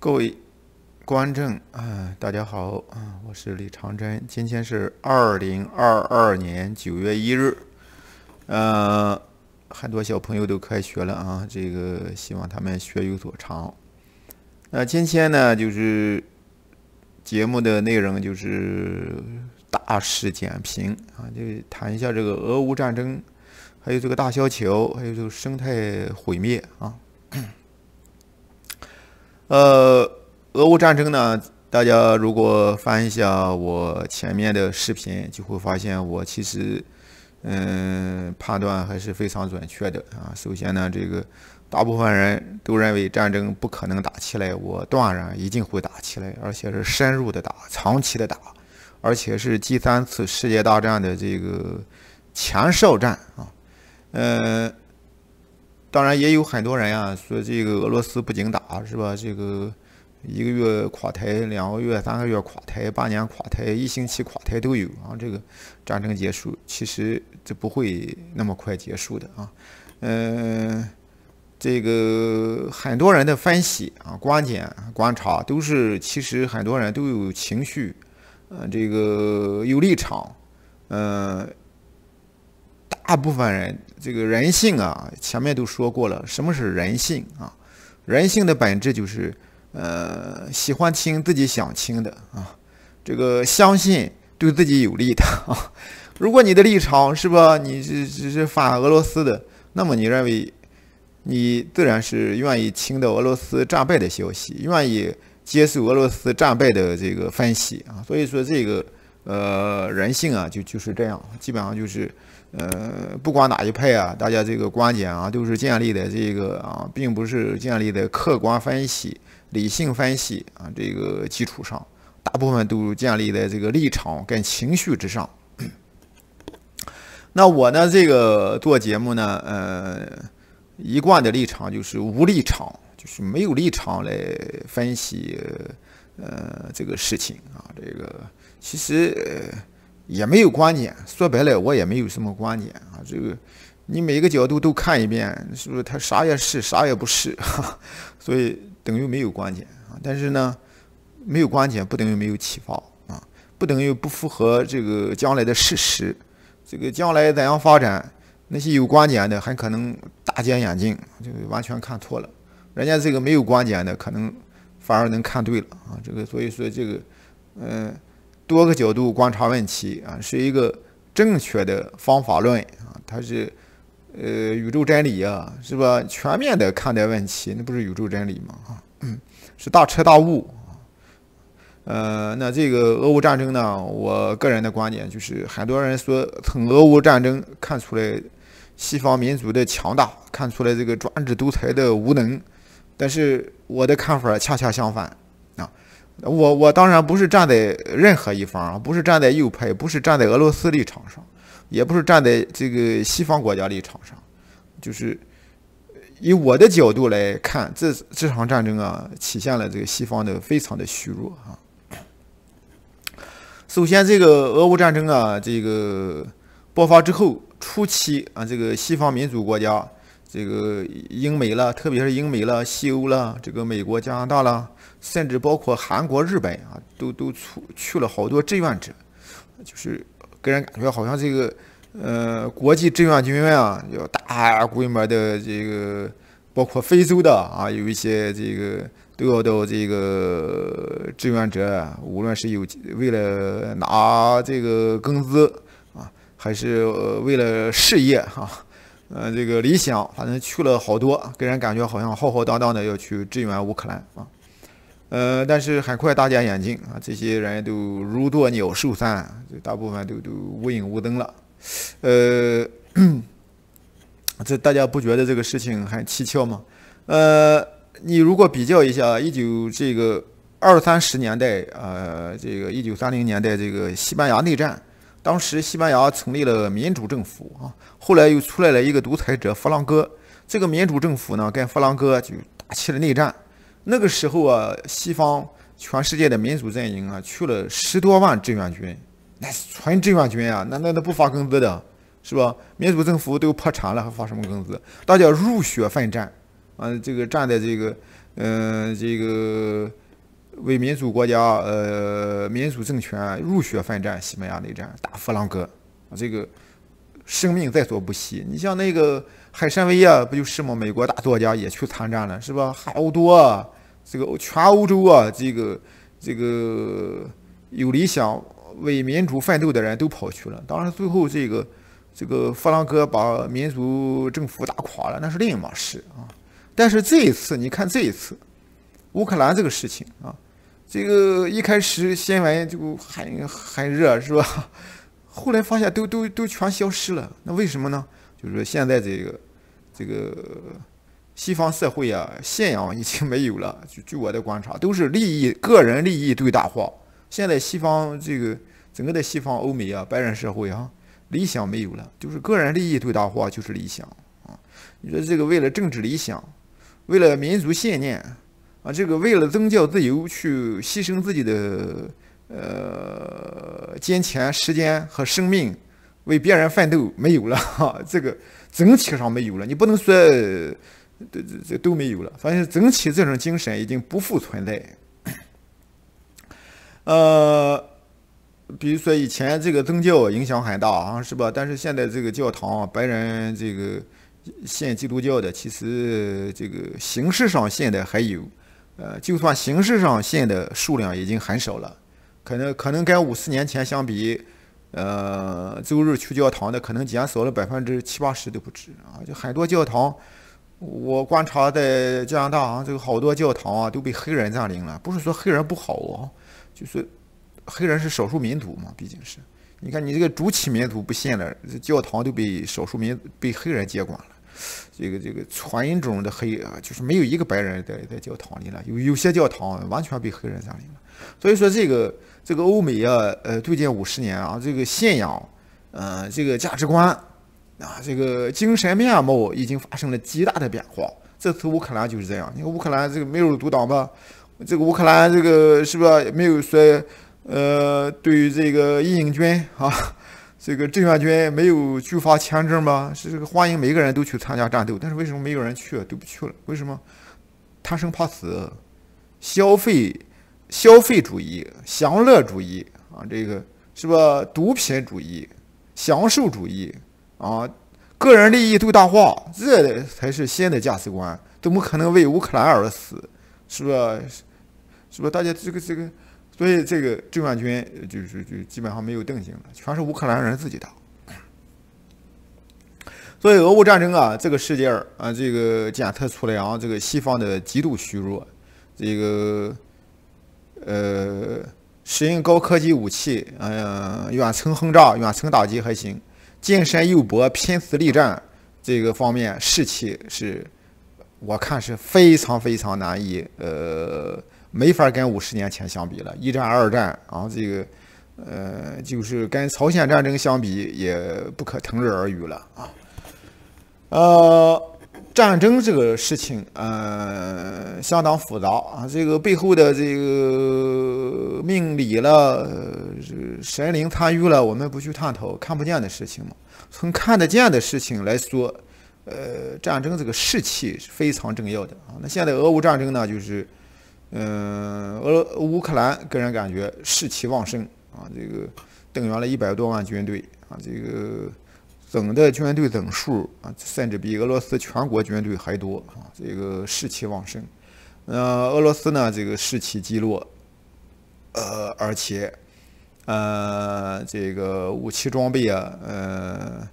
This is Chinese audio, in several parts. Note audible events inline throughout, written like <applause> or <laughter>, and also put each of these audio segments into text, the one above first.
各位观众啊，大家好啊，我是李长征。今天是二零二二年九月一日，呃，很多小朋友都开学了啊，这个希望他们学有所长。那今天呢，就是节目的内容就是大事简评啊，就谈一下这个俄乌战争，还有这个大萧条，还有这个生态毁灭啊。呃，俄乌战争呢？大家如果翻一下我前面的视频，就会发现我其实，嗯，判断还是非常准确的啊。首先呢，这个大部分人都认为战争不可能打起来，我断然一定会打起来，而且是深入的打、长期的打，而且是第三次世界大战的这个前哨战啊，嗯。当然也有很多人啊说这个俄罗斯不经打是吧？这个一个月垮台、两个月、三个月垮台、半年垮台、一星期垮台都有啊。这个战争结束其实就不会那么快结束的啊。嗯，这个很多人的分析啊、观点、观察都是其实很多人都有情绪，嗯，这个有立场，嗯。大部分人这个人性啊，前面都说过了，什么是人性啊？人性的本质就是，呃，喜欢听自己想听的啊，这个相信对自己有利的啊。如果你的立场是吧，你是是反俄罗斯的，那么你认为你自然是愿意听到俄罗斯战败的消息，愿意接受俄罗斯战败的这个分析啊。所以说这个呃人性啊，就就是这样，基本上就是。呃，不管哪一派啊，大家这个观点啊，都是建立的这个啊，并不是建立在客观分析、理性分析啊这个基础上，大部分都建立在这个立场跟情绪之上。<clears throat> 那我呢，这个做节目呢，呃，一贯的立场就是无立场，就是没有立场来分析呃这个事情啊，这个其实呃。也没有观点，说白了，我也没有什么观点啊。这个，你每个角度都看一遍，是不是他啥也是，啥也不是，<laughs> 所以等于没有观点啊。但是呢，没有观点不等于没有启发啊，不等于不符合这个将来的事实。这个将来怎样发展，那些有观点的很可能大跌眼镜，就完全看错了。人家这个没有观点的可能反而能看对了啊。这个所以说这个，嗯。多个角度观察问题啊，是一个正确的方法论啊。它是呃宇宙真理啊，是吧？全面的看待问题，那不是宇宙真理吗？啊，是大彻大悟啊。呃，那这个俄乌战争呢，我个人的观点就是，很多人说从俄乌战争看出来西方民族的强大，看出来这个专制独裁的无能，但是我的看法恰恰相反。我我当然不是站在任何一方啊，不是站在右派，不是站在俄罗斯立场上，也不是站在这个西方国家立场上，就是以我的角度来看，这这场战争啊，体现了这个西方的非常的虚弱啊。首先，这个俄乌战争啊，这个爆发之后初期啊，这个西方民主国家。这个英美了，特别是英美了、西欧了，这个美国、加拿大了，甚至包括韩国、日本啊，都都出去了好多志愿者，就是给人感觉好像这个呃国际志愿军啊，要大规模的这个，包括非洲的啊，有一些这个都要到这个志愿者，无论是有为了拿这个工资啊，还是为了事业哈。呃，这个理想，反正去了好多，给人感觉好像浩浩荡荡的要去支援乌克兰啊。呃，但是很快大家眼睛啊，这些人都如堕鸟兽散，就大部分都都无影无踪了。呃，这大家不觉得这个事情很蹊跷吗？呃，你如果比较一下一九这个二三十年代呃，这个一九三零年代这个西班牙内战。当时西班牙成立了民主政府啊，后来又出来了一个独裁者佛朗哥。这个民主政府呢，跟佛朗哥就打起了内战。那个时候啊，西方全世界的民主阵营啊，去了十多万志愿军，那纯志愿军啊，那那那不发工资的，是吧？民主政府都破产了，还发什么工资？大家入血奋战，啊，这个站在这个，嗯，这个。为民主国家、呃民主政权入血奋战，西班牙内战打弗朗哥，这个生命在所不惜。你像那个海参威啊，不就是吗？美国大作家也去参战了，是吧？好多啊，这个全欧洲啊，这个这个有理想为民主奋斗的人都跑去了。当然，最后这个这个弗朗哥把民族政府打垮了，那是另一码事啊。但是这一次，你看这一次乌克兰这个事情啊。这个一开始新闻就很很热，是吧？后来发现都都都全消失了，那为什么呢？就是现在这个这个西方社会啊，信仰已经没有了。据据我的观察，都是利益个人利益最大化。现在西方这个整个的西方欧美啊，白人社会啊，理想没有了，就是个人利益最大化就是理想啊。你说这个为了政治理想，为了民族信念。啊，这个为了宗教自由去牺牲自己的呃金钱、时间和生命，为别人奋斗没有了，哈、这个整体上没有了。你不能说这这这都没有了，反正整体这种精神已经不复存在。呃，比如说以前这个宗教影响很大啊，是吧？但是现在这个教堂，白人这个信基督教的，其实这个形式上现在还有。呃，就算形式上信的数量已经很少了，可能可能跟五四年前相比，呃，周日去教堂的可能减少了百分之七八十都不止啊！就很多教堂，我观察在加拿大啊，这个好多教堂啊都被黑人占领了。不是说黑人不好哦，就是黑人是少数民族嘛，毕竟是，你看你这个主体民族不信了，这教堂都被少数民被黑人接管了。这个这个传音中的黑啊，就是没有一个白人在在教堂里了。有有些教堂完全被黑人占领了。所以说，这个这个欧美啊，呃，最近五十年啊，这个信仰，呃，这个价值观啊，这个精神面貌已经发生了极大的变化。这次乌克兰就是这样。你看乌克兰这个没有独挡吧？这个乌克兰这个是不是没有说呃，对于这个义勇军啊？这个志愿军没有拒发签证吗？是这个欢迎每个人都去参加战斗，但是为什么没有人去都不去了？为什么贪生怕死、消费消费主义、享乐主义啊？这个是吧？毒品主义、享受主义啊？个人利益最大化，这才是新的价值观。怎么可能为乌克兰而死？是吧？是？是不大家这个这个？所以这个志愿军就是就基本上没有动静了，全是乌克兰人自己打。所以俄乌战争啊，这个事件儿啊，这个检测出来啊，这个西方的极度虚弱，这个呃，使用高科技武器，嗯，远程轰炸、远程打击还行，近身肉搏、拼死力战这个方面士气是，我看是非常非常难以呃。没法跟五十年前相比了，一战、二战，然后这个，呃，就是跟朝鲜战争相比也不可同日而语了啊。呃，战争这个事情，嗯，相当复杂啊。这个背后的这个命理了、神灵参与了，我们不去探讨看不见的事情嘛。从看得见的事情来说，呃，战争这个士气是非常重要的啊。那现在俄乌战争呢，就是。嗯，俄乌克兰个人感觉士气旺盛啊，这个动员了一百多万军队啊，这个总的军队总数啊，甚至比俄罗斯全国军队还多啊，这个士气旺盛。呃，俄罗斯呢，这个士气低落，呃，而且，呃，这个武器装备啊，嗯，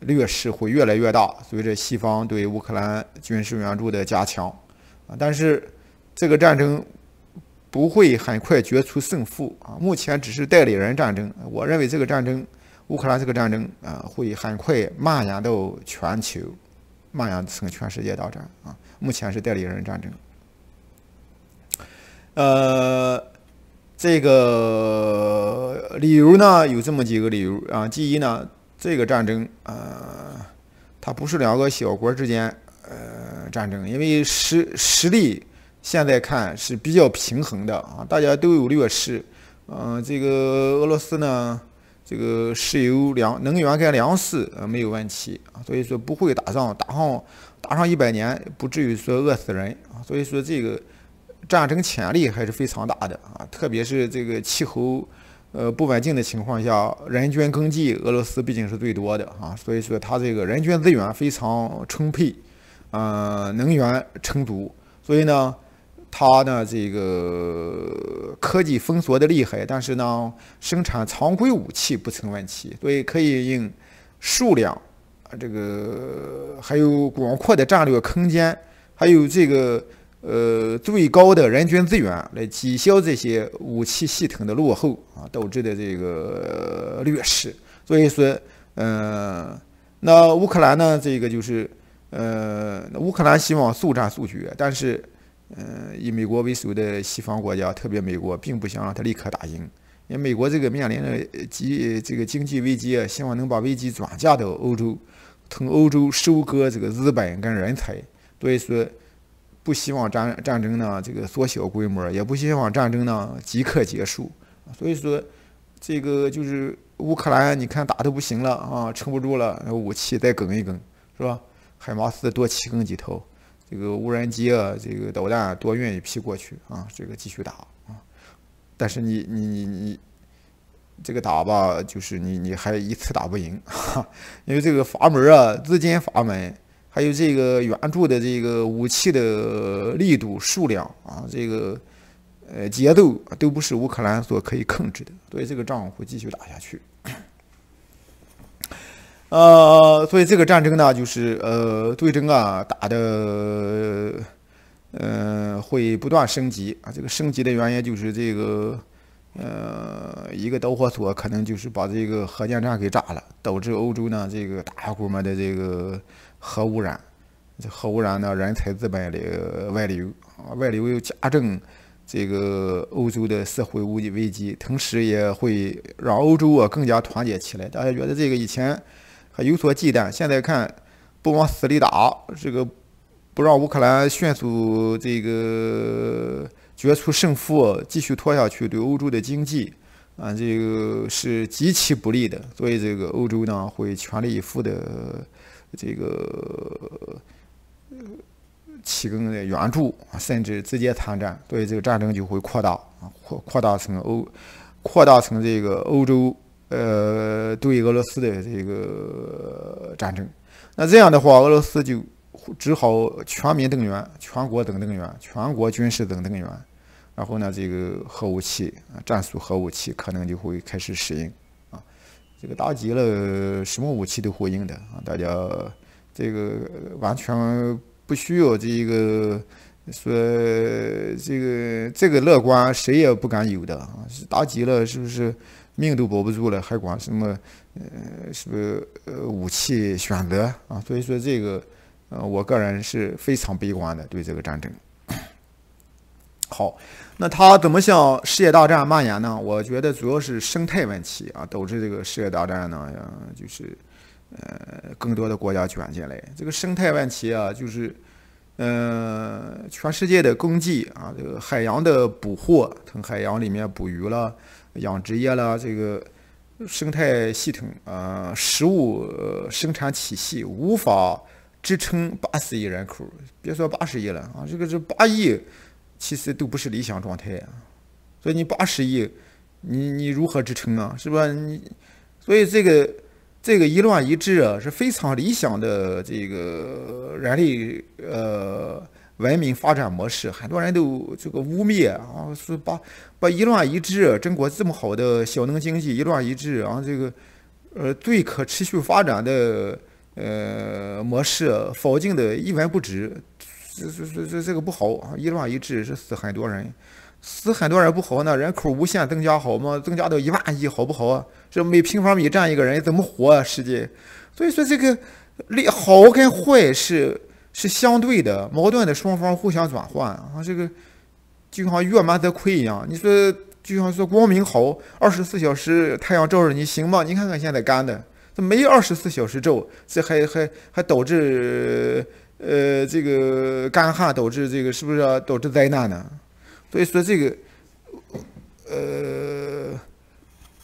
劣势会越来越大，随着西方对乌克兰军事援助的加强啊，但是。这个战争不会很快决出胜负啊！目前只是代理人战争。我认为这个战争，乌克兰这个战争啊，会很快蔓延到全球，蔓延成全世界大战啊！目前是代理人战争。呃，这个理由呢，有这么几个理由啊。第一呢，这个战争啊，它不是两个小国之间呃战争，因为实实力。现在看是比较平衡的啊，大家都有劣势。嗯，这个俄罗斯呢，这个石油粮、能源跟粮食呃没有问题啊，所以说不会打仗，打上打上一百年不至于说饿死人啊。所以说这个战争潜力还是非常大的啊，特别是这个气候呃不稳定的情况下，人均耕地俄罗斯毕竟是最多的啊，所以说它这个人均资源非常充沛，嗯，能源充足，所以呢。他呢，这个科技封锁的厉害，但是呢，生产常规武器不成问题，所以可以用数量啊，这个还有广阔的战略空间，还有这个呃最高的人均资源来抵消这些武器系统的落后啊导致的这个劣势。所以说，嗯，那乌克兰呢，这个就是呃，乌克兰希望速战速决，但是。嗯，以美国为首的西方国家，特别美国，并不想让它立刻打赢。因为美国这个面临的经这个经济危机啊，希望能把危机转嫁到欧洲，从欧洲收割这个日本跟人才。所以说，不希望战战争呢这个缩小规模，也不希望战争呢即刻结束。所以说，这个就是乌克兰，你看打的不行了啊，撑不住了，武器再梗一梗，是吧？海马斯多起更几套。这个无人机啊，这个导弹啊、多运一批过去啊，这个继续打啊。但是你你你，你，这个打吧，就是你你还一次打不赢，<laughs> 因为这个阀门啊，资金阀门，还有这个援助的这个武器的力度、数量啊，这个呃节奏都不是乌克兰所可以控制的，所以这个仗会继续打下去。呃，所以这个战争呢，就是呃，最终啊，打的，呃，会不断升级啊。这个升级的原因就是这个，呃，一个导火索可能就是把这个核电站给炸了，导致欧洲呢这个大户们的这个核污染，这核污染呢，人才资本的外流啊，外流又加重这个欧洲的社会危危机，同时也会让欧洲啊更加团结起来。大家觉得这个以前。有所忌惮，现在看不往死里打，这个不让乌克兰迅速这个决出胜负，继续拖下去，对欧洲的经济啊，这个是极其不利的。所以，这个欧洲呢，会全力以赴的这个提供援助，甚至直接参战。所以，这个战争就会扩大啊，扩扩大成欧，扩大成这个欧洲。呃，对俄罗斯的这个战争，那这样的话，俄罗斯就只好全民动员、全国等动员、全国军事等动员，然后呢，这个核武器、啊，战术核武器可能就会开始使用啊。这个打急了，什么武器都会用的啊。大家这个完全不需要这个说这个这个乐观，谁也不敢有的啊。是打急了，是不是？命都保不住了，还管什么？呃，什么呃武器选择啊？所以说这个，呃，我个人是非常悲观的，对这个战争。<coughs> 好，那它怎么向世界大战蔓延呢？我觉得主要是生态问题啊，导致这个世界大战呢，就是呃更多的国家卷进来。这个生态问题啊，就是嗯全世界的供给啊，这个海洋的捕获，从海洋里面捕鱼了。养殖业啦，这个生态系统，呃，食物生产体系无法支撑八十亿人口。别说八十亿了，啊，这个这八亿其实都不是理想状态啊。所以你八十亿，你你如何支撑啊？是吧？你所以这个这个一乱一治啊，是非常理想的这个人类呃。文明发展模式，很多人都这个污蔑啊，是把把一乱一治，中国这么好的小农经济一乱一治啊，这个呃最可持续发展的呃模式否定的一文不值，这这这这这个不好啊！一乱一治是死很多人，死很多人不好那人口无限增加好吗？增加到一万亿好不好啊？这每平方米占一个人怎么活啊？世界，所以说这个利好跟坏是。是相对的、矛盾的，双方互相转换啊！这个就像月满则亏一样。你说，就像说光明好，二十四小时太阳照着你行吗？你看看现在干的，这没二十四小时照，这还还还导致呃这个干旱，导致这个是不是导致灾难呢？所以说这个呃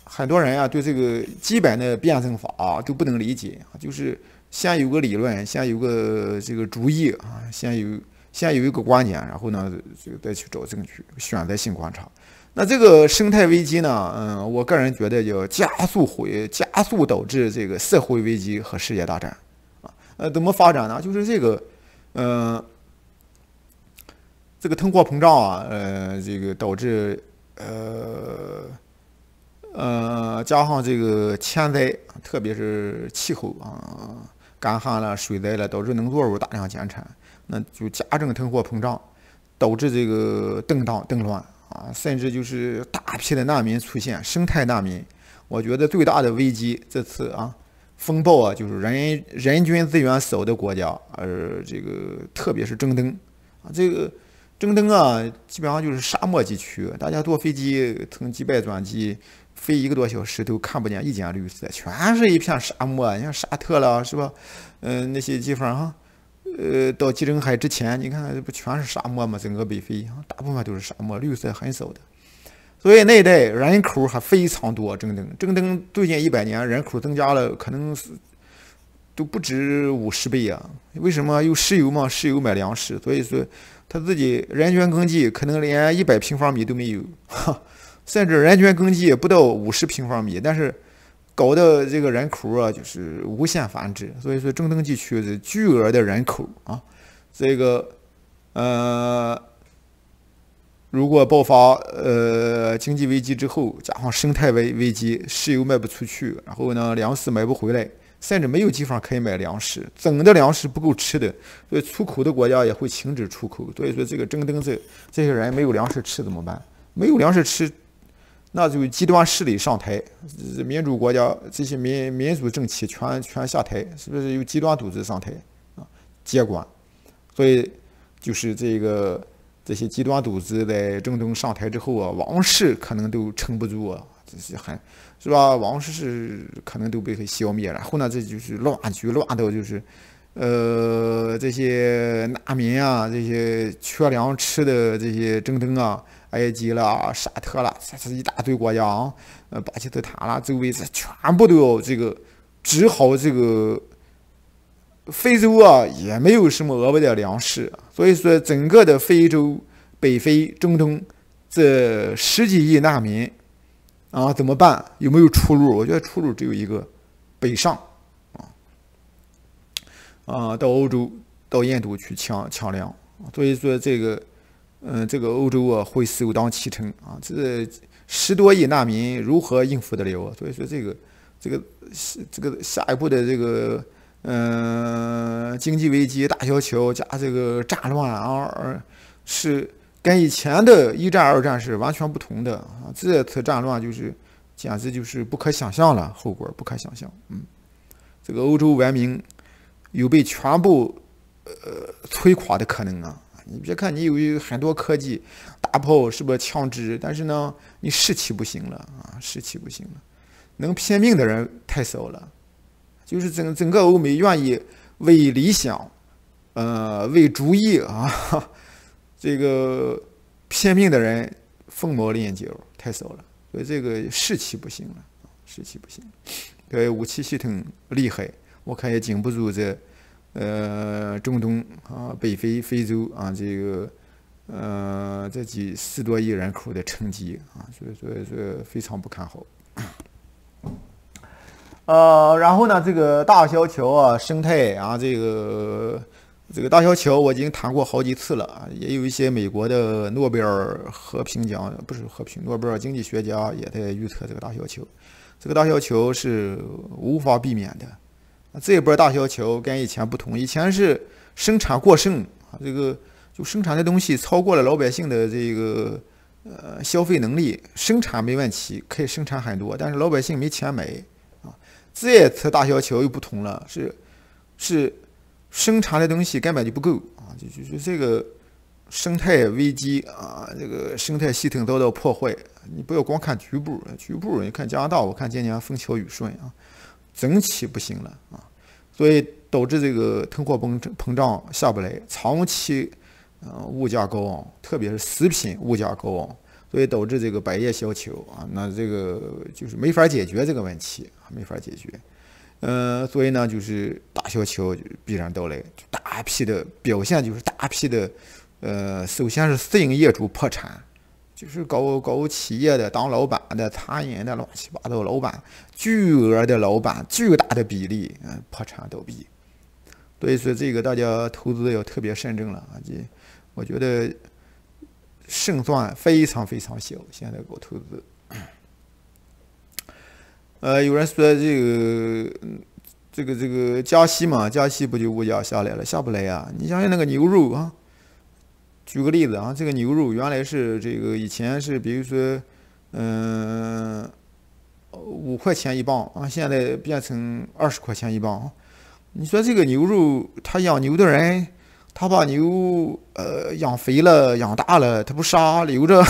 很多人啊对这个基本的辩证法都不能理解啊，就是。先有个理论，先有个这个主意啊，先有先有一个观点，然后呢，就再去找证据，选择性观察。那这个生态危机呢，嗯，我个人觉得叫加速毁，加速导致这个社会危机和世界大战啊。呃，怎么发展呢？就是这个，嗯，这个通货膨胀啊，呃，这个导致呃呃，加上这个天灾，特别是气候啊。干旱了，水灾了，导致农作物大量减产，那就加重通货膨胀，导致这个动荡、动乱啊，甚至就是大批的难民出现，生态难民。我觉得最大的危机这次啊，风暴啊，就是人人均资源少的国家，而这个特别是中东啊，这个中东啊，基本上就是沙漠地区，大家坐飞机从击败转机。飞一个多小时都看不见一间绿色，全是一片沙漠。你像沙特了是吧？嗯，那些地方哈，呃，到地中海之前，你看这不全是沙漠吗？整个北非大部分都是沙漠，绿色很少的。所以那一带人口还非常多，中东，中东最近一百年人口增加了，可能是都不止五十倍啊。为什么？有石油嘛，石油买粮食，所以说他自己人均耕地可能连一百平方米都没有。哈。甚至人均耕地不到五十平方米，但是，搞的这个人口啊，就是无限繁殖。所以说，中东地区是巨额的人口啊，这个，呃，如果爆发呃经济危机之后，加上生态危危机，石油卖不出去，然后呢，粮食买不回来，甚至没有地方可以买粮食，整的粮食不够吃的，所以出口的国家也会停止出口。所以说，这个中东这这些人没有粮食吃怎么办？没有粮食吃。那就极端势力上台，民主国家这些民民主政体全全下台，是不是有极端组织上台啊？接管？所以就是这个这些极端组织在中东上台之后啊，王室可能都撑不住啊，就是很，是吧？王室可能都被消灭，然后呢，这就是乱局乱到就是，呃，这些难民啊，这些缺粮吃的这些争争啊。埃及了，沙特了，这是一大堆国家啊！呃，巴基斯坦了，周围是全部都要这个，只好这个非洲啊，也没有什么额外的粮食，所以说整个的非洲、北非、中东这十几亿难民啊，怎么办？有没有出路？我觉得出路只有一个，北上啊，啊，到欧洲、到印度去抢抢粮。所以说这个。嗯，这个欧洲啊，会首当其冲啊！这十多亿难民如何应付得了啊？所以说，这个、这个、是这个下一步的这个，嗯，经济危机、大萧条加这个战乱，而，是跟以前的一战、二战是完全不同的啊！这次战乱就是，简直就是不可想象了，后果不可想象。嗯，这个欧洲文明有被全部呃摧垮的可能啊！你别看，你有很多科技、大炮是不是枪支？但是呢，你士气不行了啊，士气不行了，能拼命的人太少了。就是整整个欧美愿意为理想、呃为主义啊，<laughs> 这个拼命的人凤毛麟角，太少了。所以这个士气不行了，士气不行。对武器系统厉害，我看也经不住这。呃，中东啊，北非、非洲啊，这个，呃，这几十多亿人口的冲击啊，所以说这个非常不看好。呃，然后呢，这个大萧条啊，生态啊，这个这个大萧条我已经谈过好几次了啊，也有一些美国的诺贝尔和平奖不是和平诺贝尔经济学家也在预测这个大萧条，这个大萧条是无法避免的。这一波大萧条跟以前不同，以前是生产过剩啊，这个就生产的东西超过了老百姓的这个呃消费能力，生产没问题，可以生产很多，但是老百姓没钱买啊。这次大萧条又不同了，是是生产的东西根本就不够啊，就就就这个生态危机啊，这个生态系统遭到破坏。你不要光看局部，局部你看加拿大，我看今年风调雨顺啊。整体不行了啊，所以导致这个通货膨膨胀下不来，长期，呃，物价高昂，特别是食品物价高昂，所以导致这个百业萧条啊，那这个就是没法解决这个问题，没法解决，呃，所以呢，就是大萧条必然到来，大批的表现就是大批的，呃，首先是私营业主破产。就是搞搞企业的、当老板的、餐饮的、乱七八糟，老板巨额的老板，巨大的比例，嗯，破产倒闭。所以说，这个大家投资要特别慎重了啊！这，我觉得胜算非常非常小。现在搞投资，呃，有人说这个这个这个加息嘛，加息不就物价下来了？下不来呀！你想想那个牛肉啊。举个例子啊，这个牛肉原来是这个以前是，比如说，嗯，五块钱一磅啊，现在变成二十块钱一磅。你说这个牛肉，他养牛的人，他把牛呃养肥了、养大了，他不杀留着，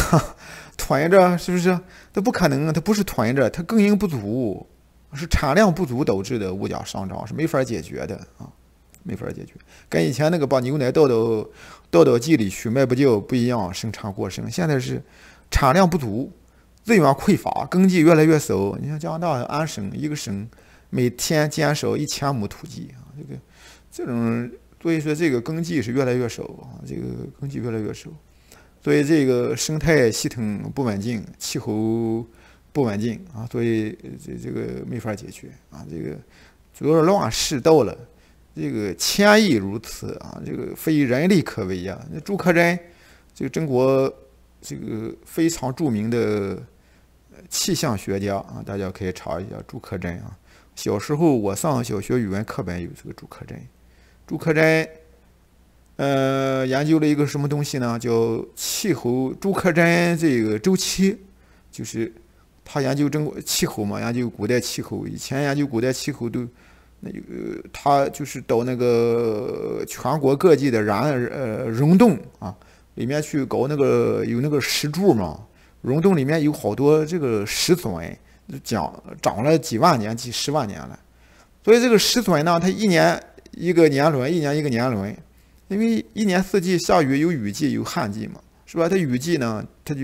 囤 <laughs> 着，是不是？他不可能啊，它不是囤着，它供应不足，是产量不足导致的物价上涨，是没法解决的啊。没法解决，跟以前那个把牛奶倒到倒到地里去卖不掉不一样，生产过剩。现在是产量不足，资源匮乏，耕地越来越少。你像加拿大安省一个省每天减少一千亩土地啊，这个这种，所以说这个耕地是越来越少啊，这个耕地越来越少，所以这个生态系统不稳定，气候不稳定啊，所以这这个没法解决啊，这个主要是乱世到了。这个千亿如此啊，这个非人力可为呀。那竺可桢，这个中国这个非常著名的气象学家啊，大家可以查一下竺可桢啊。小时候我上小学语文课本有这个竺可桢。竺可桢，呃，研究了一个什么东西呢？叫气候。竺可桢这个周期，就是他研究中国气候嘛，研究古代气候。以前研究古代气候都。那个他就是到那个全国各地的然呃溶洞啊，里面去搞那个有那个石柱嘛。溶洞里面有好多这个石笋，讲长了几万年、几十万年了。所以这个石笋呢，它一年一个年轮，一年一个年轮，因为一年四季下雨有雨季有旱季嘛，是吧？它雨季呢，它就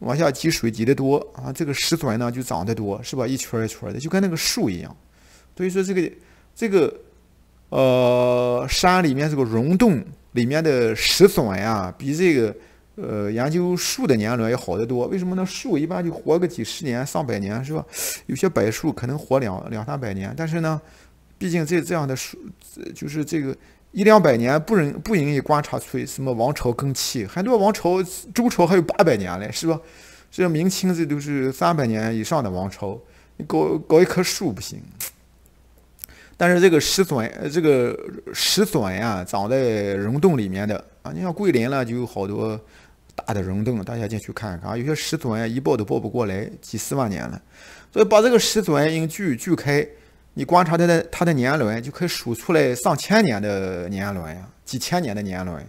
往下积水积得多啊，这个石笋呢就长得多，是吧？一圈一圈的，就跟那个树一样。所以说，这个这个呃，山里面这个溶洞里面的石笋呀，比这个呃研究树的年轮要好得多。为什么？呢？树一般就活个几十年、上百年，是吧？有些柏树可能活两两三百年，但是呢，毕竟在这样的树，就是这个一两百年，不容不容易观察出什么王朝更替。很多王朝，周朝还有八百年嘞，是吧？这明清这都是三百年以上的王朝，你搞搞一棵树不行？但是这个石笋，呃，这个石笋呀，长在溶洞里面的啊，你像桂林呢，就有好多大的溶洞，大家进去看一看啊。有些石笋一抱都抱不过来，几十万年了，所以把这个石笋用锯锯开，你观察它的它的年轮，就可以数出来上千年的年轮呀，几千年的年轮。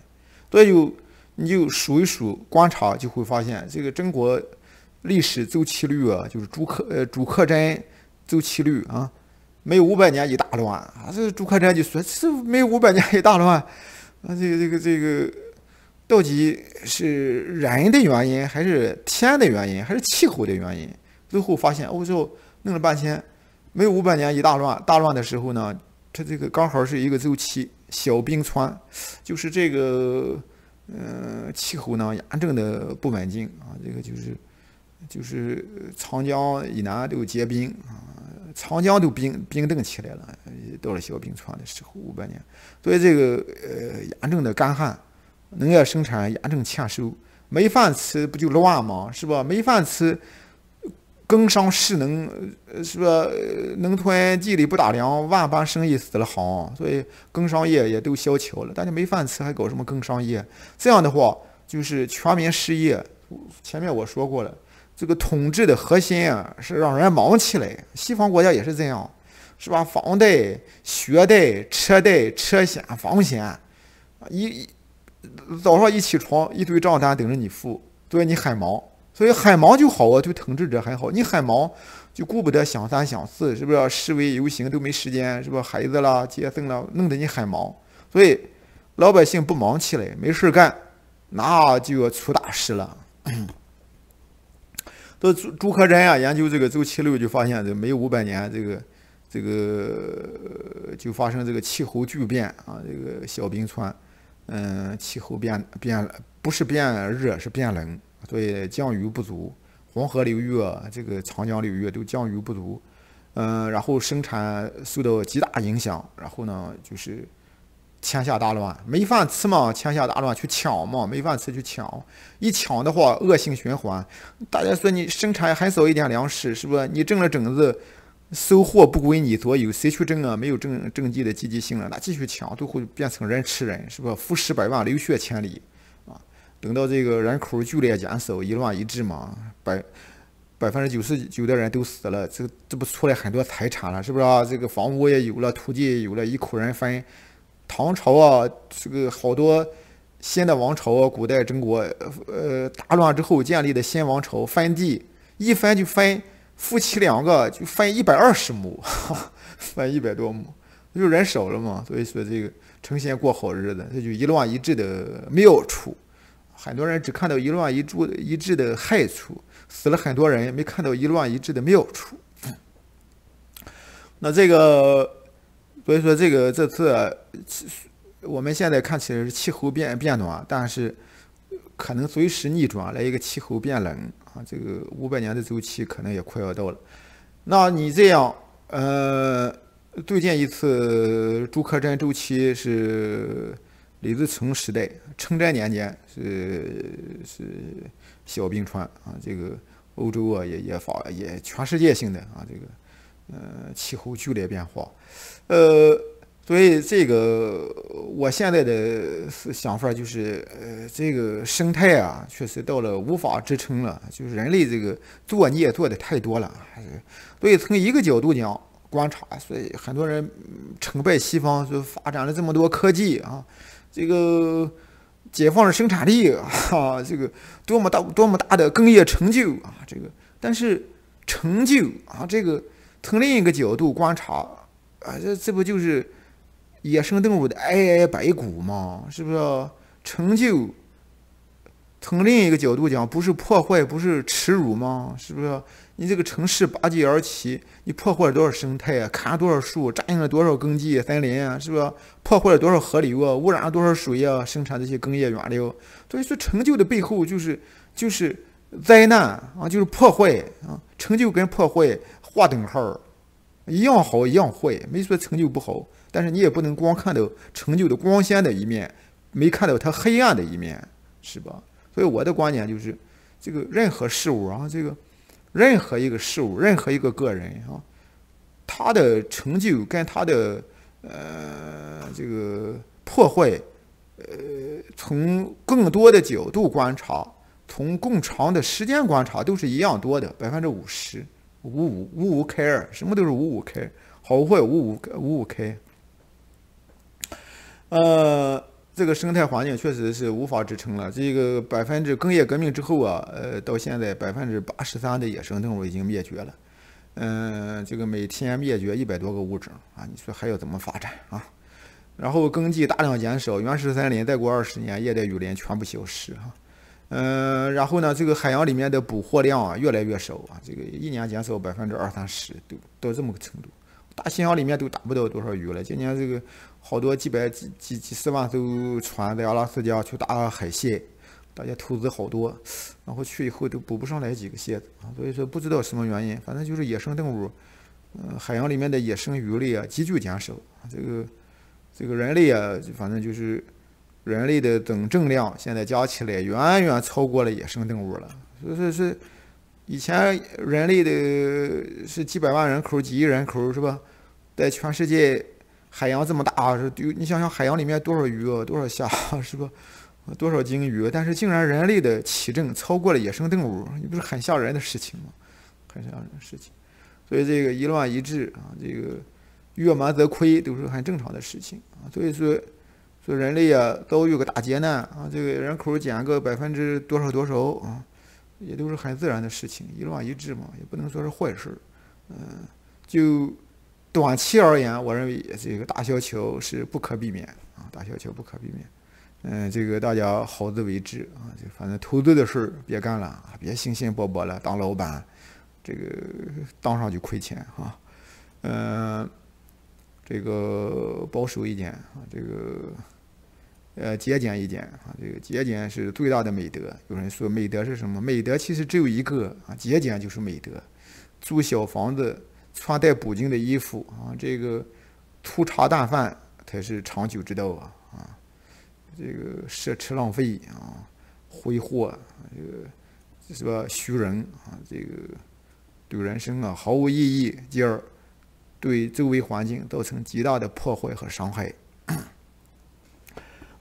所以就你就数一数，观察就会发现，这个中国历史周期率啊，就是主客呃主客针周期率啊。有五百年一大乱啊！这朱克贞就说：“是有五百年一大乱。”啊，这个、这个、这个，到底是人的原因，还是天的原因，还是气候的原因？最后发现，欧洲弄了半天，没有五百年一大乱。大乱的时候呢，它这个刚好是一个周期小冰川，就是这个，嗯，气候呢严重的不稳定啊，这个就是，就是长江以南都结冰啊。长江都冰冰冻起来了，到了小冰川的时候，五百年。所以这个呃严重的干旱，农业生产严重欠收，没饭吃不就乱吗？是吧？没饭吃，工商势能是吧？农村地里不打粮，万般生意死了行，所以工商业也都萧条了。大家没饭吃还搞什么工商业？这样的话就是全民失业。前面我说过了。这个统治的核心啊，是让人忙起来。西方国家也是这样，是吧？房贷、学贷、车贷、车险、房险，一早上一起床，一堆账单等着你付，所以你很忙。所以很忙就好啊，对统治者很好。你很忙，就顾不得想三想四，是不是？示威游行都没时间，是吧？孩子啦，接送啦，弄得你很忙。所以老百姓不忙起来，没事儿干，那就要出大事了。这朱朱克桢啊，研究这个周期六，就发现，这每五百年，这个这个就发生这个气候巨变啊，这个小冰川，嗯，气候变变不是变热是变冷，所以降雨不足，黄河流域啊，这个长江流域都降雨不足，嗯，然后生产受到极大影响，然后呢就是。天下大乱，没饭吃嘛？天下大乱，去抢嘛？没饭吃去抢，一抢的话，恶性循环。大家说你生产很少一点粮食，是不？你挣了种子，收获不归你所有，谁去挣啊？没有政政绩的积极性了，那继续抢，最后变成人吃人，是不？富十百万，流血千里，啊！等到这个人口剧烈减少，一乱一治嘛，百百分之九十九的人都死了，这这不出来很多财产了，是不是啊？这个房屋也有了，土地有了一口人分。唐朝啊，这个好多新的王朝啊，古代中国，呃，大乱之后建立的新王朝分地，一分就分夫妻两个就分一百二十亩，<laughs> 分一百多亩，就人少了嘛。所以说这个成仙过好日子，这就一乱一治的妙处。很多人只看到一乱一治的一治的害处，死了很多人，没看到一乱一治的妙处。那这个。所以说，这个这次我们现在看起来是气候变变暖，但是可能随时逆转，来一个气候变冷啊。这个五百年的周期可能也快要到了。那你这样，呃，最近一次朱克珍周期是李自成时代，称祯年间是是小冰川啊。这个欧洲啊也也发也全世界性的啊这个。呃，气候剧烈变化，呃，所以这个我现在的想法就是，呃，这个生态啊，确实到了无法支撑了，就是人类这个作孽做的太多了。所以从一个角度讲，观察，所以很多人，崇拜西方，说发展了这么多科技啊，这个解放了生产力啊，这个多么大、多么大的工业成就啊，这个，但是成就啊，这个。从另一个角度观察，啊，这这不就是野生动物的皑皑白骨吗？是不是成就？从另一个角度讲，不是破坏，不是耻辱吗？是不是你这个城市拔地而起，你破坏了多少生态，砍了多少树，占用了多少耕地、森林啊？是不是破坏了多少河流，啊？污染了多少水啊？生产这些工业原料，所以说成就的背后就是就是灾难啊，就是破坏啊，成就跟破坏。画等号，一样好一样坏，没说成就不好，但是你也不能光看到成就的光鲜的一面，没看到它黑暗的一面，是吧？所以我的观点就是，这个任何事物啊，这个任何一个事物，任何一个个人啊，他的成就跟他的呃这个破坏，呃，从更多的角度观察，从更长的时间观察，都是一样多的，百分之五十。五五五五 K 二，什么都是五五 K，好坏五五五五 K。呃，这个生态环境确实是无法支撑了。这个百分之工业革命之后啊，呃，到现在百分之八十三的野生动物已经灭绝了。嗯，这个每天灭绝一百多个物种啊，你说还要怎么发展啊？然后耕地大量减少，原始森林再过二十年，热带雨林全部消失啊！嗯，然后呢，这个海洋里面的捕获量啊越来越少啊，这个一年减少百分之二三十，都到这么个程度，大西洋里面都打不到多少鱼了。今年这个好多几百几几几十万艘船在阿拉斯加去打海蟹，大家投资好多，然后去以后都捕不上来几个蟹子啊，所以说不知道什么原因，反正就是野生动物，嗯，海洋里面的野生鱼类啊急剧减少，这个这个人类啊，反正就是。人类的总重量现在加起来远远超过了野生动物了，就是是以前人类的是几百万人口、几亿人口是吧？在全世界海洋这么大，是你想想海洋里面多少鱼、多少虾是吧？多少鲸鱼？但是竟然人类的起正超过了野生动物，你不是很吓人的事情吗？很吓人的事情。所以这个一乱一治啊，这个月满则亏都是很正常的事情啊。所以说。人类呀，遭遇个大劫难啊，这个人口减个百分之多少多少啊，也都是很自然的事情，一乱一致嘛，也不能说是坏事。嗯，就短期而言，我认为这个大萧条是不可避免啊，大萧条不可避免。嗯，这个大家好自为之啊，就反正投资的事儿别干了啊，别信心勃勃了，当老板这个当上就亏钱哈。嗯，这个保守一点啊，这个。呃，节俭一点啊！这个节俭是最大的美德。有人说，美德是什么？美德其实只有一个啊，节俭就是美德。住小房子，穿戴补丁的衣服啊，这个粗茶淡饭才是长久之道啊！啊，这个奢侈浪费啊，挥霍这个是吧？虚荣啊，这个对人生啊毫无意义。第二，对周围环境造成极大的破坏和伤害。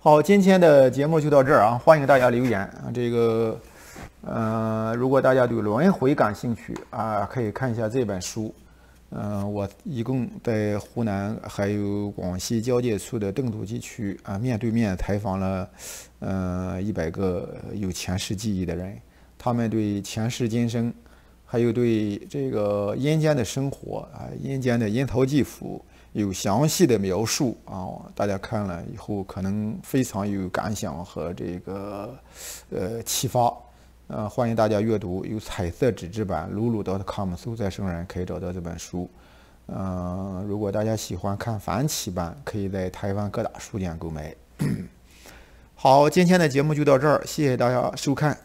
好，今天的节目就到这儿啊！欢迎大家留言啊。这个，呃，如果大家对轮回感兴趣啊，可以看一下这本书。嗯，我一共在湖南还有广西交界处的邓族地区啊，面对面采访了，呃，一百个有前世记忆的人，他们对前世今生，还有对这个阴间的生活啊，阴间的阴曹地府。有详细的描述啊，大家看了以后可能非常有感想和这个呃启发呃，欢迎大家阅读。有彩色纸质版，lulu.com 搜在生人”可以找到这本书。嗯，如果大家喜欢看繁体版，可以在台湾各大书店购买。<coughs> 好，今天的节目就到这儿，谢谢大家收看。